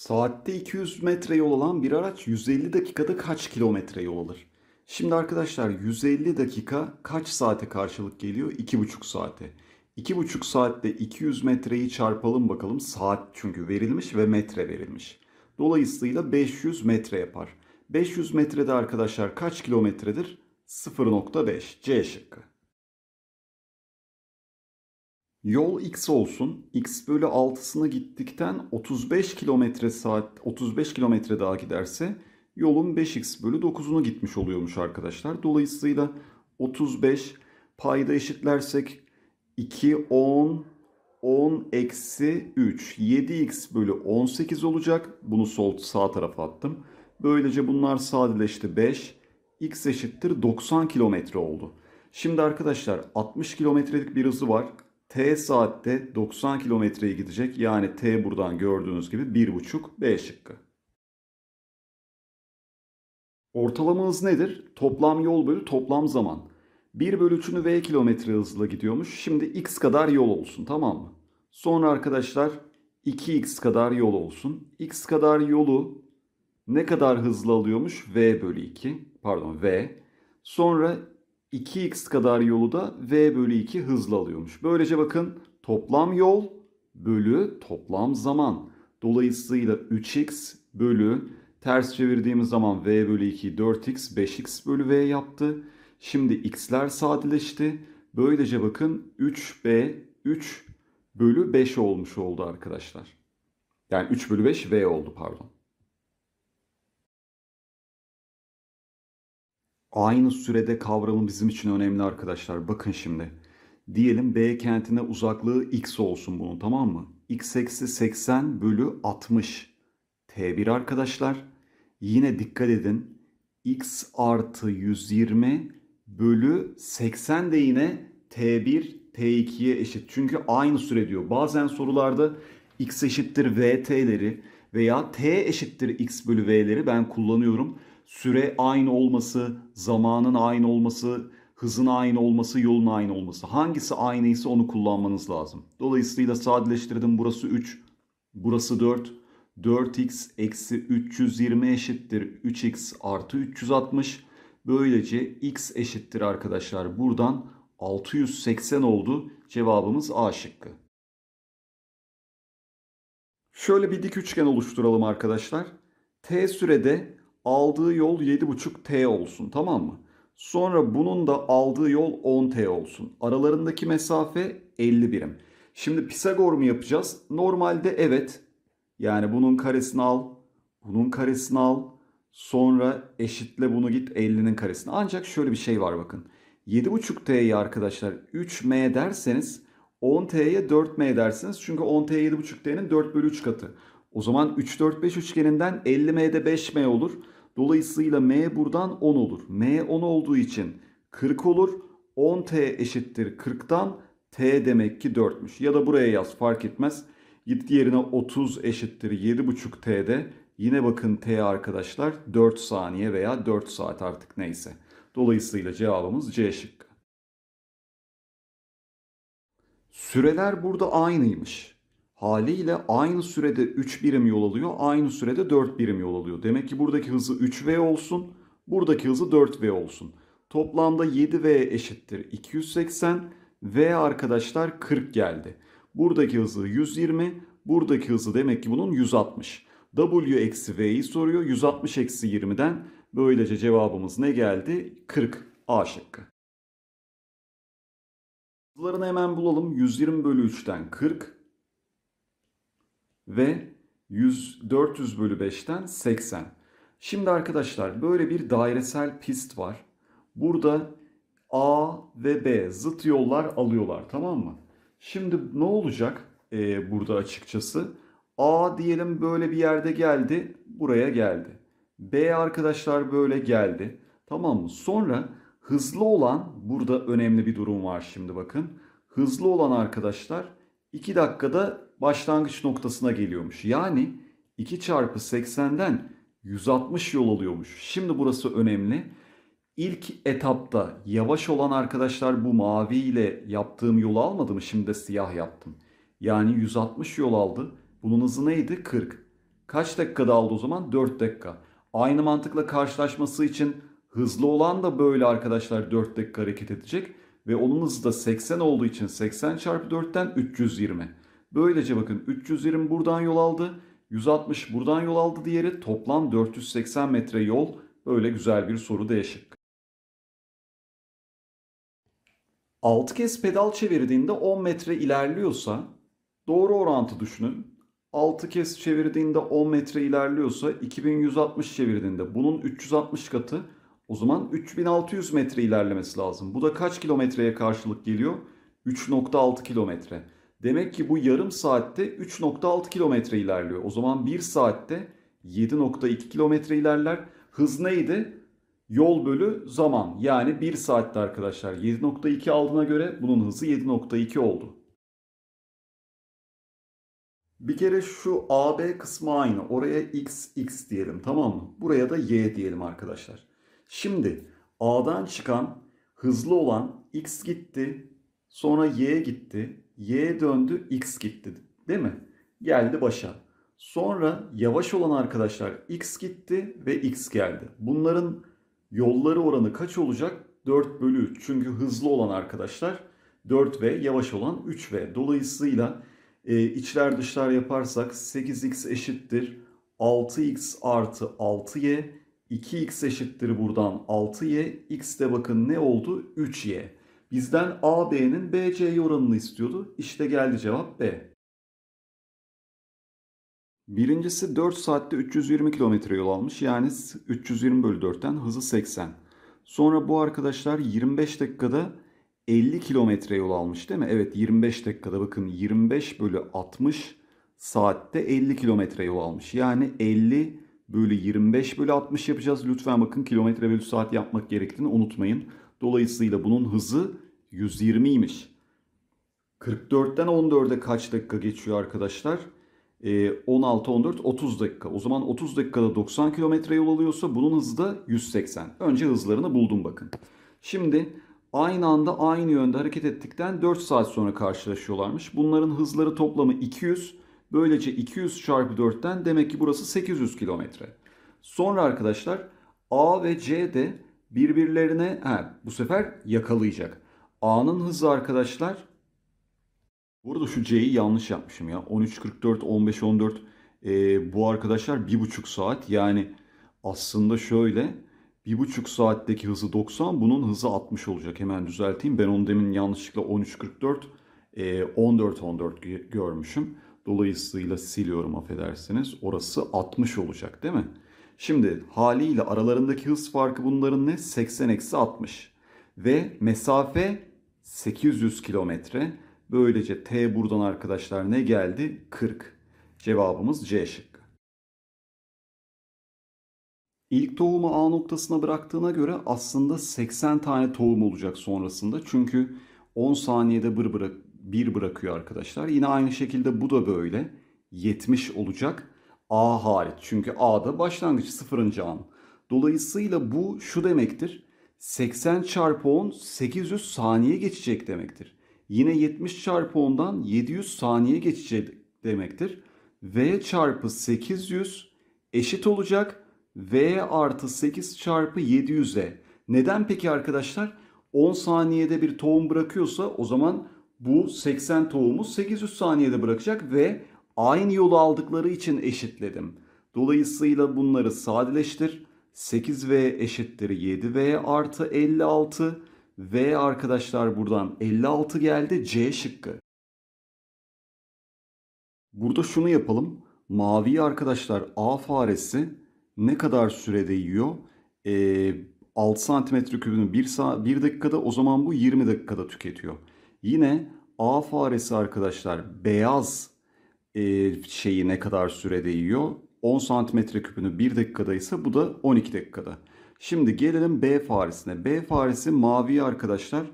Saatte 200 metre yol alan bir araç 150 dakikada kaç kilometre yol alır? Şimdi arkadaşlar 150 dakika kaç saate karşılık geliyor? 2,5 saate. 2,5 saatte 200 metreyi çarpalım bakalım. Saat çünkü verilmiş ve metre verilmiş. Dolayısıyla 500 metre yapar. 500 metrede arkadaşlar kaç kilometredir? 0.5 C şıkkı. Yol x olsun. x bölü 6'sını gittikten 35 kilometre saat 35 kilometre daha giderse yolun 5x bölü 9'unu gitmiş oluyormuş arkadaşlar. Dolayısıyla 35 payda eşitlersek 2, 10, 10 eksi 3. 7x bölü 18 olacak. Bunu sol sağ tarafa attım. Böylece bunlar sadeleşti 5. x eşittir 90 kilometre oldu. Şimdi arkadaşlar 60 kilometrelik bir hızı var. T saatte 90 kilometreye gidecek. Yani T buradan gördüğünüz gibi 1,5 B şıkkı. Ortalama hız nedir? Toplam yol bölü toplam zaman. 1 bölü 3'ünü V kilometre hızla gidiyormuş. Şimdi X kadar yol olsun tamam mı? Sonra arkadaşlar 2X kadar yol olsun. X kadar yolu ne kadar hızlı alıyormuş? V bölü 2. Pardon V. Sonra 2x kadar yolu da v bölü 2 hızla alıyormuş. Böylece bakın toplam yol bölü toplam zaman. Dolayısıyla 3x bölü ters çevirdiğimiz zaman v bölü 2 4x 5x bölü v yaptı. Şimdi x'ler sadeleşti. Böylece bakın 3b 3 bölü 5 olmuş oldu arkadaşlar. Yani 3 bölü 5 v oldu pardon. aynı sürede kavramı bizim için önemli arkadaşlar. Bakın şimdi. Diyelim B kentine uzaklığı x olsun bunun tamam mı? x eksi 80 bölü 60 t1 arkadaşlar. Yine dikkat edin. x artı 120 bölü 80 de yine t1 t2'ye eşit. Çünkü aynı süre diyor. Bazen sorularda x eşittir vt'leri veya t eşittir x bölü v'leri ben kullanıyorum süre aynı olması, zamanın aynı olması, hızın aynı olması, yolun aynı olması. Hangisi aynıysa onu kullanmanız lazım. Dolayısıyla sadeleştirdim burası 3, burası 4. 4x eksi 320 eşittir 3x artı 360. Böylece x eşittir arkadaşlar. Buradan 680 oldu. Cevabımız A şıkkı. Şöyle bir dik üçgen oluşturalım arkadaşlar. T sürede aldığı yol 7.5T olsun tamam mı? Sonra bunun da aldığı yol 10T olsun. Aralarındaki mesafe 50 birim. Şimdi Pisagor mu yapacağız? Normalde evet. Yani bunun karesini al, bunun karesini al. Sonra eşitle bunu git 50'nin karesini. Ancak şöyle bir şey var bakın. 7.5T'yi arkadaşlar 3M derseniz 10T'ye 4M dersiniz. Çünkü 10T 7.5T'nin 4 bölü 3 katı. O zaman 3, 4, 5 üçgeninden 50M'de 5M olur. Dolayısıyla m buradan 10 olur. m 10 olduğu için 40 olur. 10t eşittir 40'dan t demek ki 4'müş. Ya da buraya yaz fark etmez. Git yerine 30 eşittir 7,5t'de yine bakın t arkadaşlar 4 saniye veya 4 saat artık neyse. Dolayısıyla cevabımız C şıkkı. Süreler burada aynıymış haliyle aynı sürede 3 birim yol alıyor, aynı sürede 4 birim yol alıyor. Demek ki buradaki hızı 3v olsun, buradaki hızı 4v olsun. Toplamda 7v eşittir 280 v arkadaşlar 40 geldi. Buradaki hızı 120, buradaki hızı demek ki bunun 160. W eksi V'yi soruyor. 160 eksi 20'den böylece cevabımız ne geldi? 40 A şıkkı. Hızlarını hemen bulalım. 120 bölü 3'ten 40, ve 100, 400 bölü 5'ten 80. Şimdi arkadaşlar böyle bir dairesel pist var. Burada A ve B zıt yollar alıyorlar tamam mı? Şimdi ne olacak ee, burada açıkçası? A diyelim böyle bir yerde geldi buraya geldi. B arkadaşlar böyle geldi. Tamam mı? Sonra hızlı olan burada önemli bir durum var şimdi bakın. Hızlı olan arkadaşlar 2 dakikada başlangıç noktasına geliyormuş. Yani 2 çarpı 80'den 160 yol alıyormuş. Şimdi burası önemli. İlk etapta yavaş olan arkadaşlar bu mavi ile yaptığım yolu almadı mı? Şimdi de siyah yaptım. Yani 160 yol aldı. Bunun hızı neydi? 40. Kaç dakikada aldı o zaman? 4 dakika. Aynı mantıkla karşılaşması için hızlı olan da böyle arkadaşlar 4 dakika hareket edecek. Ve onun hızı da 80 olduğu için 80 çarpı 4'ten 320. Böylece bakın 320 buradan yol aldı. 160 buradan yol aldı diğeri. Toplam 480 metre yol. Böyle güzel bir soru değişik. şıkkı. 6 kez pedal çevirdiğinde 10 metre ilerliyorsa doğru orantı düşünün. 6 kez çevirdiğinde 10 metre ilerliyorsa 2160 çevirdiğinde bunun 360 katı o zaman 3600 metre ilerlemesi lazım. Bu da kaç kilometreye karşılık geliyor? 3.6 kilometre. Demek ki bu yarım saatte 3.6 kilometre ilerliyor. O zaman 1 saatte 7.2 kilometre ilerler. Hız neydi? Yol bölü zaman. Yani 1 saatte arkadaşlar 7.2 aldığına göre bunun hızı 7.2 oldu. Bir kere şu AB kısmı aynı. Oraya x x diyelim tamam mı? Buraya da y diyelim arkadaşlar. Şimdi A'dan çıkan hızlı olan x gitti. Sonra y gitti y döndü x gitti değil mi? Geldi başa. Sonra yavaş olan arkadaşlar x gitti ve x geldi. Bunların yolları oranı kaç olacak? 4 bölü 3. Çünkü hızlı olan arkadaşlar 4v yavaş olan 3v. Dolayısıyla e, içler dışlar yaparsak 8x eşittir 6x artı 6y. 2x eşittir buradan 6y. x de bakın ne oldu? 3y. Bizden AB'nin BC'ye oranını istiyordu. İşte geldi cevap B. Birincisi 4 saatte 320 kilometre yol almış. Yani 320 bölü 4'ten hızı 80. Sonra bu arkadaşlar 25 dakikada 50 kilometre yol almış değil mi? Evet 25 dakikada bakın 25 bölü 60 saatte 50 kilometre yol almış. Yani 50 bölü 25 bölü 60 yapacağız. Lütfen bakın kilometre bölü saat yapmak gerektiğini unutmayın. Dolayısıyla bunun hızı 120'ymiş. 44'ten 14'e kaç dakika geçiyor arkadaşlar? E, 16, 14, 30 dakika. O zaman 30 dakikada 90 kilometre yol alıyorsa bunun hızı da 180. Önce hızlarını buldum bakın. Şimdi aynı anda aynı yönde hareket ettikten 4 saat sonra karşılaşıyorlarmış. Bunların hızları toplamı 200. Böylece 200 çarpı 4'ten demek ki burası 800 kilometre. Sonra arkadaşlar A ve C de birbirlerine ha, bu sefer yakalayacak. A'nın hızı arkadaşlar. Burada şu C'yi yanlış yapmışım ya. 13.44, 15.14 e, bu arkadaşlar 1.5 saat. Yani aslında şöyle 1.5 saatteki hızı 90 bunun hızı 60 olacak. Hemen düzelteyim. Ben onu demin yanlışlıkla 13.44, e, 14.14 görmüşüm. Dolayısıyla siliyorum affedersiniz. Orası 60 olacak değil mi? Şimdi haliyle aralarındaki hız farkı bunların ne? 80 eksi 60. Ve mesafe 800 kilometre. Böylece T buradan arkadaşlar ne geldi? 40. Cevabımız C şıkkı. İlk tohumu A noktasına bıraktığına göre aslında 80 tane tohum olacak sonrasında. Çünkü 10 saniyede bir, bir bırakıyor arkadaşlar. Yine aynı şekilde bu da böyle. 70 olacak. A hariç. Çünkü A da başlangıç 0. an. Dolayısıyla bu şu demektir. 80 çarpı 10 800 saniye geçecek demektir. Yine 70 çarpı 10'dan 700 saniye geçecek demektir. V çarpı 800 eşit olacak. V artı 8 çarpı 700'e. Neden peki arkadaşlar? 10 saniyede bir tohum bırakıyorsa o zaman bu 80 tohumu 800 saniyede bırakacak ve aynı yolu aldıkları için eşitledim. Dolayısıyla bunları sadeleştir. 8V eşittir 7V artı 56. V arkadaşlar buradan 56 geldi C şıkkı. Burada şunu yapalım. Mavi arkadaşlar A faresi ne kadar sürede yiyor? Ee, 6 santimetre kübünü 1, sa 1 dakikada o zaman bu 20 dakikada tüketiyor. Yine A faresi arkadaşlar beyaz e, şeyi ne kadar sürede yiyor. 10 santimetre küpünü 1 dakikada ise bu da 12 dakikada. Şimdi gelelim B faresine. B faresi mavi arkadaşlar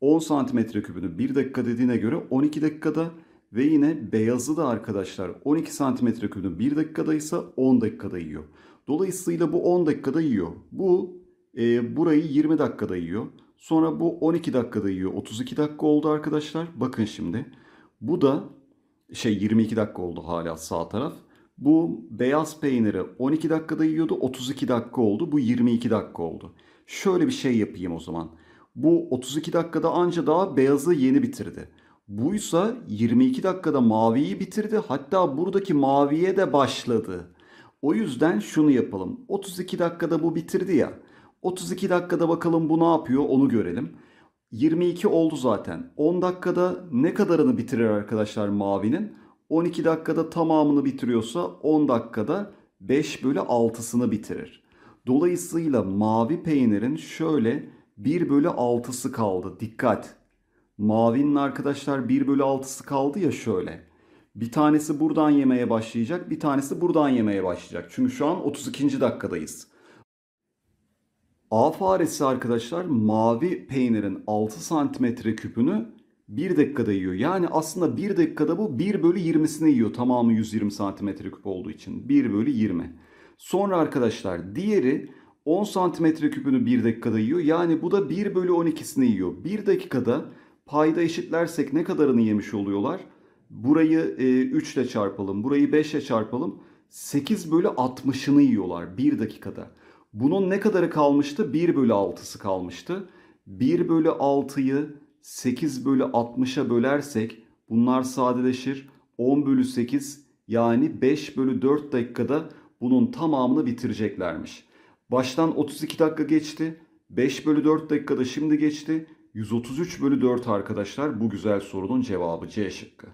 10 santimetre küpünü 1 dakika dediğine göre 12 dakikada ve yine beyazı da arkadaşlar 12 santimetre küpünü 1 dakikada ise 10 dakikada yiyor. Dolayısıyla bu 10 dakikada yiyor. Bu e, burayı 20 dakikada yiyor. Sonra bu 12 dakikada yiyor. 32 dakika oldu arkadaşlar. Bakın şimdi. Bu da şey 22 dakika oldu hala sağ taraf. Bu beyaz peyniri 12 dakikada yiyordu 32 dakika oldu bu 22 dakika oldu. Şöyle bir şey yapayım o zaman. Bu 32 dakikada anca daha beyazı yeni bitirdi. Buysa 22 dakikada maviyi bitirdi. Hatta buradaki maviye de başladı. O yüzden şunu yapalım. 32 dakikada bu bitirdi ya. 32 dakikada bakalım bu ne yapıyor onu görelim. 22 oldu zaten. 10 dakikada ne kadarını bitirir arkadaşlar mavinin? 12 dakikada tamamını bitiriyorsa 10 dakikada 5 bölü 6'sını bitirir. Dolayısıyla mavi peynirin şöyle 1 bölü 6'sı kaldı. Dikkat! Mavinin arkadaşlar 1 bölü 6'sı kaldı ya şöyle. Bir tanesi buradan yemeye başlayacak, bir tanesi buradan yemeye başlayacak. Çünkü şu an 32. dakikadayız. A faresi arkadaşlar mavi peynirin 6 santimetre küpünü 1 dakikada yiyor. Yani aslında 1 dakikada bu 1 bölü 20'sini yiyor. Tamamı 120 santimetre küp olduğu için. 1 bölü 20. Sonra arkadaşlar diğeri 10 santimetre küpünü 1 dakikada yiyor. Yani bu da 1 bölü 12'sini yiyor. 1 dakikada payda eşitlersek ne kadarını yemiş oluyorlar? Burayı e, 3 ile çarpalım. Burayı 5 ile çarpalım. 8 bölü 60'ını yiyorlar 1 dakikada. Bunun ne kadarı kalmıştı? 1 bölü 6'sı kalmıştı. 1 bölü 6'yı 8 bölü 60'a bölersek bunlar sadeleşir. 10 bölü 8 yani 5 bölü 4 dakikada bunun tamamını bitireceklermiş. Baştan 32 dakika geçti. 5 bölü 4 dakikada şimdi geçti. 133 bölü 4 arkadaşlar bu güzel sorunun cevabı C şıkkı.